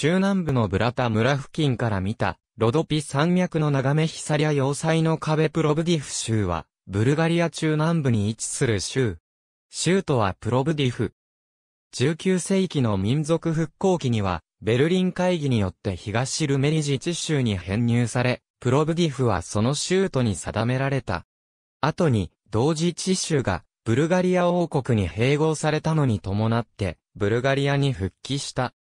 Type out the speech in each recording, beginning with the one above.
州南部のブラタ村付近から見た、ロドピ山脈の眺めヒサリア要塞の壁プロブディフ州は、ブルガリア中南部に位置する州。州都はプロブディフ。19世紀の民族復興期には、ベルリン会議によって東ルメリ自治州に編入され、プロブディフはその州都に定められた。後に、同時地州が、ブルガリア王国に併合されたのに伴って、ブルガリアに復帰した。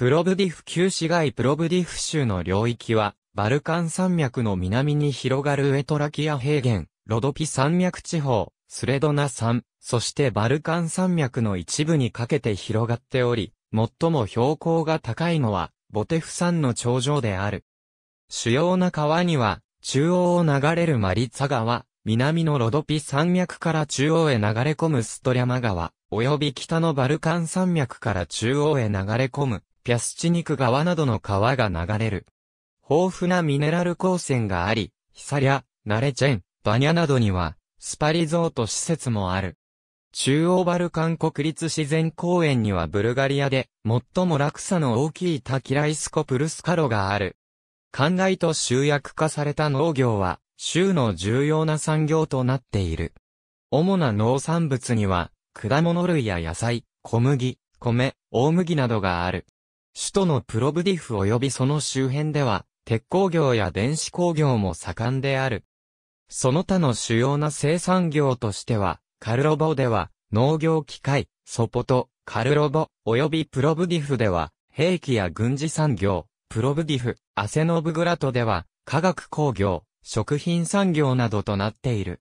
プロブディフ旧市街プロブディフ州の領域は、バルカン山脈の南に広がるウエトラキア平原、ロドピ山脈地方、スレドナ山、そしてバルカン山脈の一部にかけて広がっており、最も標高が高いのは、ボテフ山の頂上である。主要な川には、中央を流れるマリツァ川、南のロドピ山脈から中央へ流れ込むストリャマ川、及び北のバルカン山脈から中央へ流れ込むピャスチニク川などの川が流れる。豊富なミネラル光線があり、ヒサリャ、ナレチェン、バニャなどには、スパリゾート施設もある。中央バルカン国立自然公園にはブルガリアで最も落差の大きいタキライスコプルスカロがある。灌漑と集約化された農業は州の重要な産業となっている。主な農産物には果物類や野菜、小麦、米、大麦などがある。首都のプロブディフ及びその周辺では、鉄鋼業や電子工業も盛んである。その他の主要な生産業としては、カルロボでは、農業機械、ソポト、カルロボ、及びプロブディフでは、兵器や軍事産業、プロブディフ、アセノブグラトでは、化学工業、食品産業などとなっている。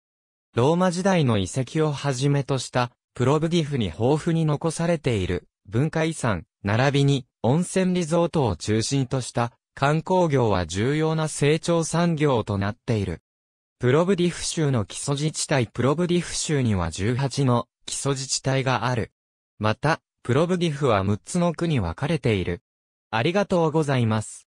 ローマ時代の遺跡をはじめとした、プロブディフに豊富に残されている、文化遺産、並びに、温泉リゾートを中心とした観光業は重要な成長産業となっている。プロブディフ州の基礎自治体プロブディフ州には18の基礎自治体がある。また、プロブディフは6つの区に分かれている。ありがとうございます。